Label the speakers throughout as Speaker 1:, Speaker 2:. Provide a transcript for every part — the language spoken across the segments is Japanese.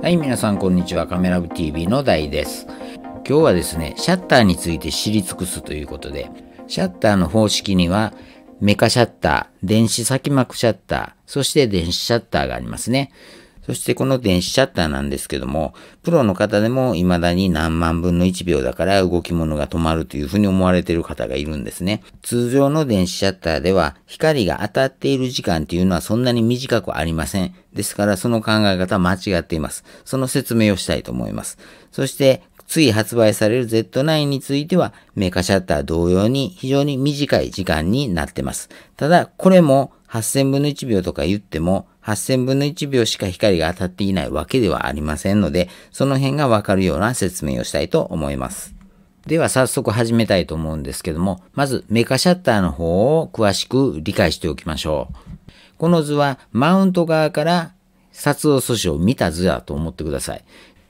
Speaker 1: はい、皆さんこんにちは。カメラ部 TV の大です。今日はですね、シャッターについて知り尽くすということで、シャッターの方式には、メカシャッター、電子先膜シャッター、そして電子シャッターがありますね。そしてこの電子シャッターなんですけども、プロの方でも未だに何万分の1秒だから動き物が止まるというふうに思われている方がいるんですね。通常の電子シャッターでは光が当たっている時間っていうのはそんなに短くありません。ですからその考え方は間違っています。その説明をしたいと思います。そして次発売される Z9 についてはメーカーシャッター同様に非常に短い時間になってます。ただ、これも8000分の1秒とか言っても8000分の1秒しか光が当たっていないわけではありませんので、その辺がわかるような説明をしたいと思います。では早速始めたいと思うんですけども、まずメカシャッターの方を詳しく理解しておきましょう。この図はマウント側から撮影素子を見た図だと思ってください。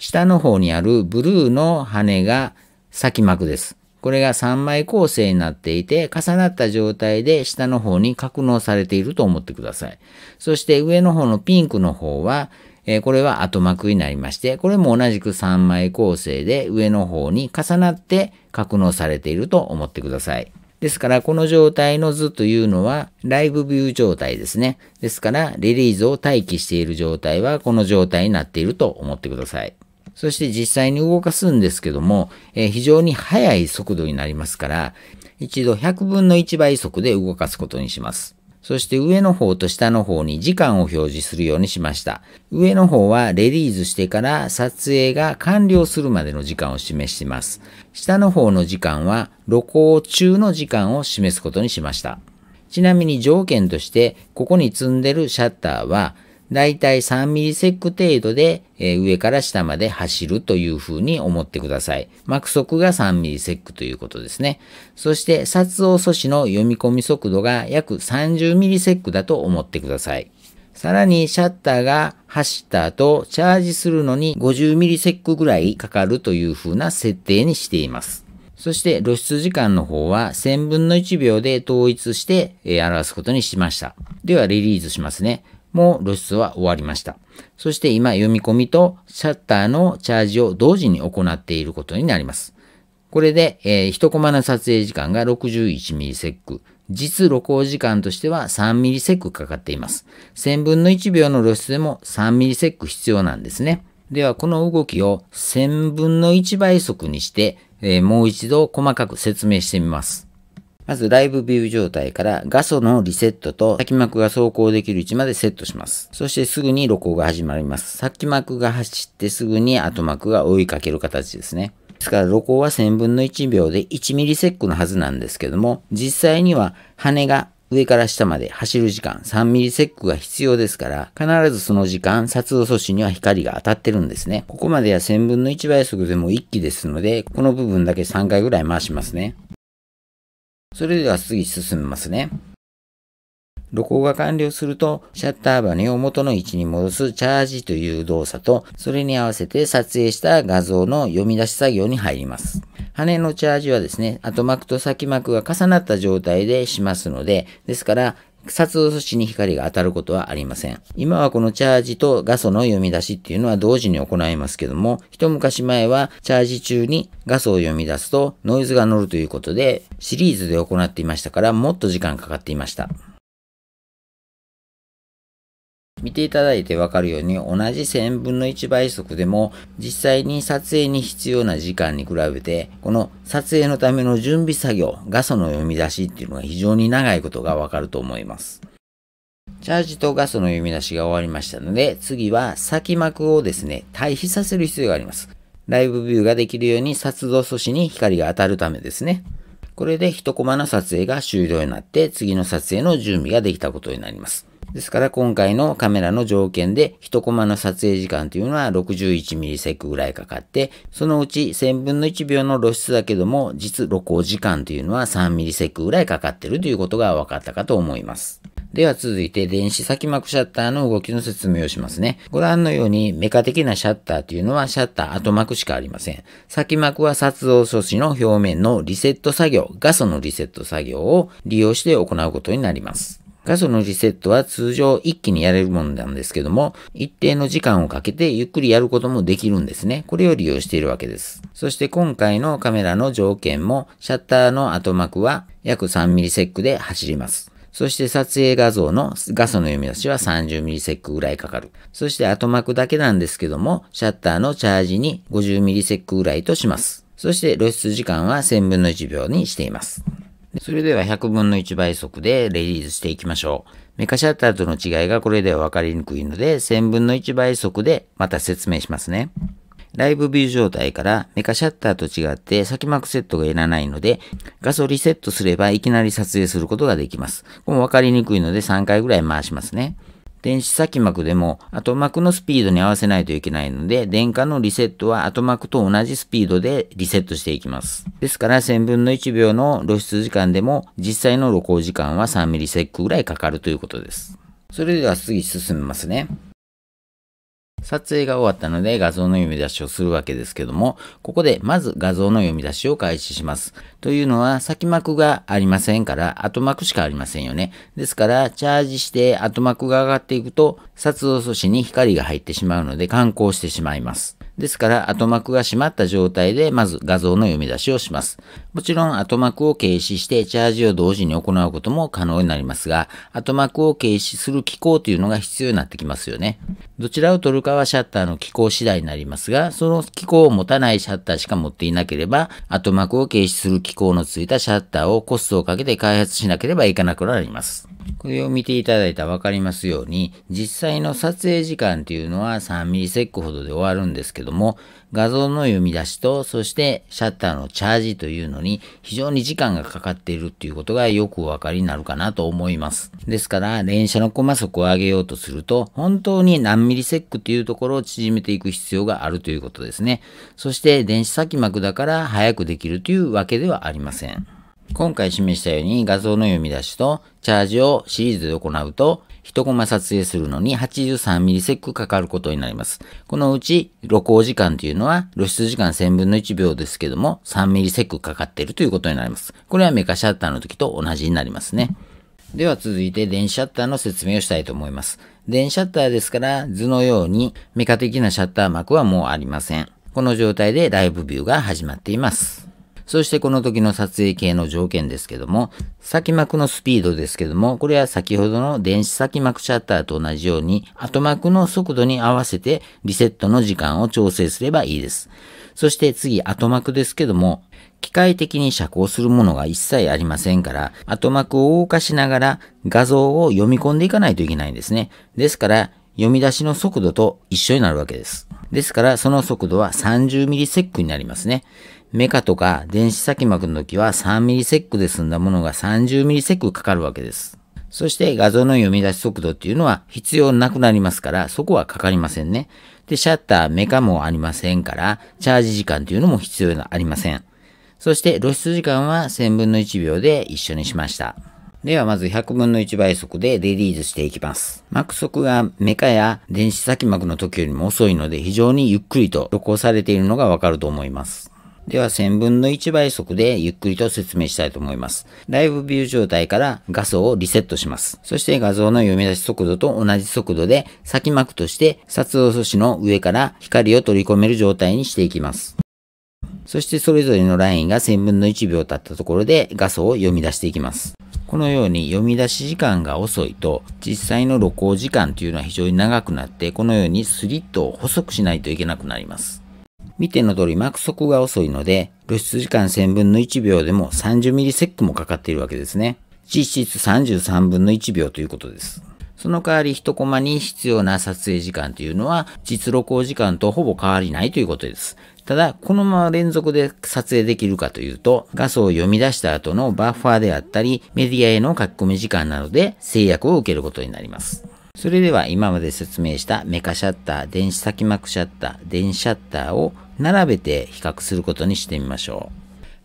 Speaker 1: 下の方にあるブルーの羽が先膜です。これが3枚構成になっていて、重なった状態で下の方に格納されていると思ってください。そして上の方のピンクの方は、えこれは後膜になりまして、これも同じく3枚構成で上の方に重なって格納されていると思ってください。ですから、この状態の図というのは、ライブビュー状態ですね。ですから、リリーズを待機している状態は、この状態になっていると思ってください。そして実際に動かすんですけども、えー、非常に速い速度になりますから、一度100分の1倍速で動かすことにします。そして上の方と下の方に時間を表示するようにしました。上の方はレリーズしてから撮影が完了するまでの時間を示しています。下の方の時間は露光中の時間を示すことにしました。ちなみに条件として、ここに積んでるシャッターはだいたい3ミリセック程度で、えー、上から下まで走るというふうに思ってください。マク速が3ミリセックということですね。そして撮像素子の読み込み速度が約30ミリセックだと思ってください。さらにシャッターが走った後、チャージするのに50ミリセックぐらいかかるというふうな設定にしています。そして露出時間の方は1000分の1秒で統一して表すことにしました。ではリリースしますね。も露出は終わりました。そして今読み込みとシャッターのチャージを同時に行っていることになります。これで、えー、1コマの撮影時間が 61ms セック。実露光時間としては 3ms セックかかっています。1000分の1秒の露出でも 3ms セック必要なんですね。では、この動きを1000分の1倍速にして、えー、もう一度細かく説明してみます。まずライブビュー状態から画素のリセットと先幕が走行できる位置までセットします。そしてすぐに露光が始まります。先幕が走ってすぐに後膜が追いかける形ですね。ですから露光は1000分の1秒で1ミリセックのはずなんですけども、実際には羽が上から下まで走る時間3ミリセックが必要ですから、必ずその時間、撮像素子には光が当たってるんですね。ここまでは1000分の1倍速でも1機ですので、この部分だけ3回ぐらい回しますね。それでは次進みますね。録音が完了すると、シャッターバネを元の位置に戻すチャージという動作と、それに合わせて撮影した画像の読み出し作業に入ります。羽のチャージはですね、後膜と先膜が重なった状態でしますので、ですから、撮影素に光が当たることはありません。今はこのチャージと画素の読み出しっていうのは同時に行いますけども、一昔前はチャージ中に画素を読み出すとノイズが乗るということで、シリーズで行っていましたからもっと時間かかっていました。見ていただいてわかるように同じ1000分の1倍速でも実際に撮影に必要な時間に比べてこの撮影のための準備作業画素の読み出しっていうのが非常に長いことがわかると思います。チャージと画素の読み出しが終わりましたので、次は先膜をですね、対比させる必要があります。ライブビューができるように撮像素子に光が当たるためですね。これで1コマの撮影が終了になって、次の撮影の準備ができたことになります。ですから今回のカメラの条件で1コマの撮影時間というのは61ミリセクぐらいかかって、そのうち1000分の1秒の露出だけども、実露光時間というのは3ミリセクぐらいかかってるということが分かったかと思います。では続いて電子先膜シャッターの動きの説明をしますね。ご覧のようにメカ的なシャッターというのはシャッター後膜しかありません。先膜は撮像素子の表面のリセット作業、画素のリセット作業を利用して行うことになります。画素のリセットは通常一気にやれるものなんですけども、一定の時間をかけてゆっくりやることもできるんですね。これを利用しているわけです。そして今回のカメラの条件も、シャッターの後幕は約3 m s セックで走ります。そして撮影画像の画素の読み出しは3 0 m s セックぐらいかかる。そして後幕だけなんですけども、シャッターのチャージに5 0 m s セックぐらいとします。そして露出時間は1000分の1秒にしています。それでは100分の1倍速でレリースしていきましょう。メカシャッターとの違いがこれでは分かりにくいので、1000分の1倍速でまた説明しますね。ライブビュー状態からメカシャッターと違って先マセットがいらないので、画素リセットすればいきなり撮影することができます。これも分かりにくいので3回ぐらい回しますね。電子先膜でも後膜のスピードに合わせないといけないので、電荷のリセットは後膜と同じスピードでリセットしていきます。ですから1000分の1秒の露出時間でも実際の露光時間は3ミリセックぐらいかかるということです。それでは次進みますね。撮影が終わったので画像の読み出しをするわけですけども、ここでまず画像の読み出しを開始します。というのは先幕がありませんから後膜しかありませんよね。ですからチャージして後膜が上がっていくと撮像素子に光が入ってしまうので観光してしまいます。ですから後幕が閉まった状態でまず画像の読み出しをします。もちろん後幕を軽視してチャージを同時に行うことも可能になりますが、後幕を軽視する機構というのが必要になってきますよね。どちらを取るかはシャッターの機構次第になりますが、その機構を持たないシャッターしか持っていなければ、後幕を軽視する機構のついたシャッターをコストをかけて開発しなければいかなくなります。これを見ていただいたら分かりますように、実際の撮影時間っていうのは3ミリセックほどで終わるんですけども、画像の読み出しと、そしてシャッターのチャージというのに非常に時間がかかっているということがよくお分かりになるかなと思います。ですから、連写のコマ速を上げようとすると、本当に何ミリセックというところを縮めていく必要があるということですね。そして、電子先膜だから早くできるというわけではありません。今回示したように画像の読み出しとチャージをシリーズで行うと1コマ撮影するのに83ミリセックかかることになります。このうち露光時間というのは露出時間1000分の1秒ですけども3ミリセックかかっているということになります。これはメカシャッターの時と同じになりますね。では続いて電子シャッターの説明をしたいと思います。電子シャッターですから図のようにメカ的なシャッター幕はもうありません。この状態でライブビューが始まっています。そしてこの時の撮影系の条件ですけども、先幕のスピードですけども、これは先ほどの電子先幕シャッターと同じように、後膜の速度に合わせてリセットの時間を調整すればいいです。そして次、後膜ですけども、機械的に遮光するものが一切ありませんから、後膜を動かしながら画像を読み込んでいかないといけないんですね。ですから、読み出しの速度と一緒になるわけです。ですから、その速度は30ミリセックになりますね。メカとか電子先膜の時は3ミリセックで済んだものが30ミリセックかかるわけです。そして画像の読み出し速度っていうのは必要なくなりますから、そこはかかりませんね。で、シャッター、メカもありませんから、チャージ時間というのも必要ありません。そして露出時間は1000分の1秒で一緒にしました。ではまず100分の1倍速でレリーズしていきます。膜速がメカや電子先膜の時よりも遅いので非常にゆっくりと露光されているのがわかると思います。では1000分の1倍速でゆっくりと説明したいと思います。ライブビュー状態から画素をリセットします。そして画像の読み出し速度と同じ速度で先幕として撮像素子の上から光を取り込める状態にしていきます。そしてそれぞれのラインが1000分の1秒経ったところで画素を読み出していきます。このように読み出し時間が遅いと実際の露光時間というのは非常に長くなってこのようにスリットを細くしないといけなくなります。見ての通り膜速が遅いので、露出時間1000分の1秒でも3 0ミリセックもかかっているわけですね。実質33分の1秒ということです。その代わり1コマに必要な撮影時間というのは実録音時間とほぼ変わりないということです。ただ、このまま連続で撮影できるかというと、画素を読み出した後のバッファーであったり、メディアへの書き込み時間などで制約を受けることになります。それでは今まで説明したメカシャッター、電子先膜シャッター、電子シャッターを並べて比較することにしてみましょ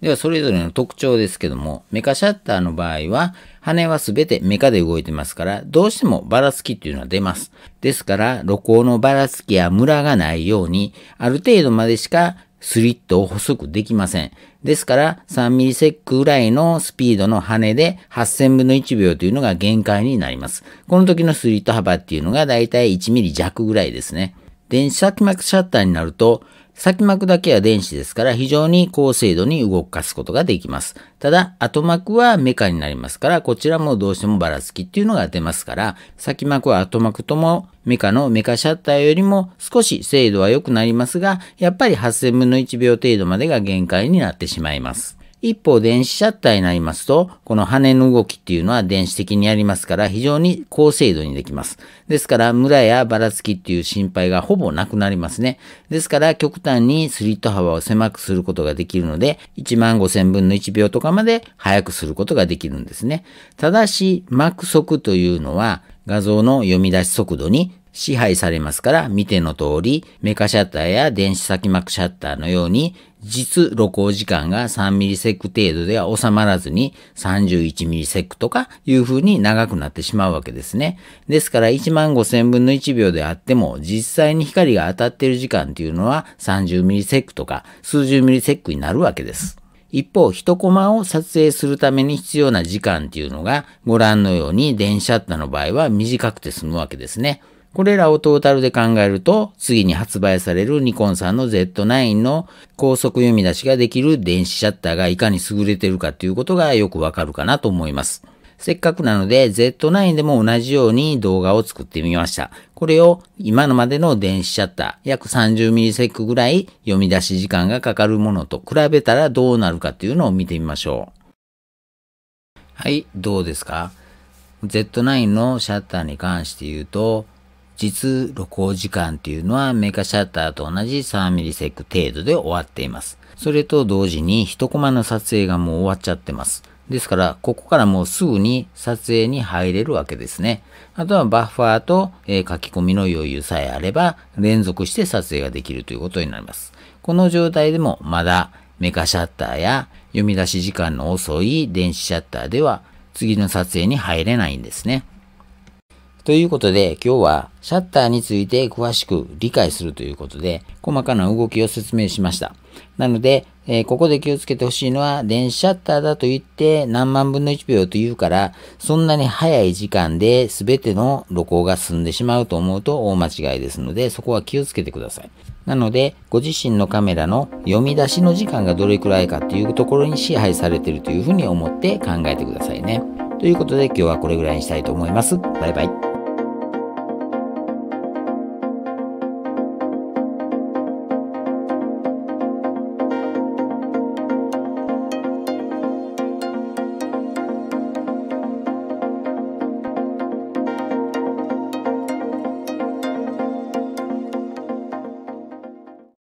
Speaker 1: う。では、それぞれの特徴ですけども、メカシャッターの場合は、羽はすべてメカで動いてますから、どうしてもばらつきっていうのは出ます。ですから、露光のばらつきやムラがないように、ある程度までしかスリットを細くできません。ですから3ミリセックぐらいのスピードの羽で8000分の1秒というのが限界になります。この時のスリット幅っていうのがだいたい1ミリ弱ぐらいですね。電子先膜シャッターになると先膜だけは電子ですから非常に高精度に動かすことができます。ただ、後膜はメカになりますから、こちらもどうしてもばらつきっていうのが出ますから、先膜は後膜ともメカのメカシャッターよりも少し精度は良くなりますが、やっぱり8000分の1秒程度までが限界になってしまいます。一方、電子シャッターになりますと、この羽の動きっていうのは電子的にありますから、非常に高精度にできます。ですから、ムラやばらつきっていう心配がほぼなくなりますね。ですから、極端にスリット幅を狭くすることができるので、15000分の1秒とかまで速くすることができるんですね。ただし、膜速というのは、画像の読み出し速度に支配されますから、見ての通り、メカシャッターや電子先膜シャッターのように実露光時間が3ミリセック程度では収まらずに31ミリセックとかいう風に長くなってしまうわけですね。ですから1万5000分の1秒であっても実際に光が当たっている時間っていうのは30ミリセックとか数十ミリセックになるわけです。一方、1コマを撮影するために必要な時間っていうのがご覧のように電車ーの場合は短くて済むわけですね。これらをトータルで考えると、次に発売されるニコンさんの Z9 の高速読み出しができる電子シャッターがいかに優れてるかということがよくわかるかなと思います。せっかくなので Z9 でも同じように動画を作ってみました。これを今のまでの電子シャッター約30ミリセックぐらい読み出し時間がかかるものと比べたらどうなるかというのを見てみましょう。はい、どうですか ?Z9 のシャッターに関して言うと、実露光時間っていうのはメカシャッターと同じ3 m s セック程度で終わっています。それと同時に1コマの撮影がもう終わっちゃってます。ですから、ここからもうすぐに撮影に入れるわけですね。あとはバッファーと、えー、書き込みの余裕さえあれば連続して撮影ができるということになります。この状態でもまだメカシャッターや読み出し時間の遅い電子シャッターでは次の撮影に入れないんですね。ということで、今日はシャッターについて詳しく理解するということで、細かな動きを説明しました。なので、えー、ここで気をつけてほしいのは、電子シャッターだと言って何万分の1秒と言うから、そんなに早い時間で全ての露光が進んでしまうと思うと大間違いですので、そこは気をつけてください。なので、ご自身のカメラの読み出しの時間がどれくらいかっていうところに支配されているというふうに思って考えてくださいね。ということで今日はこれぐらいにしたいと思います。バイバイ。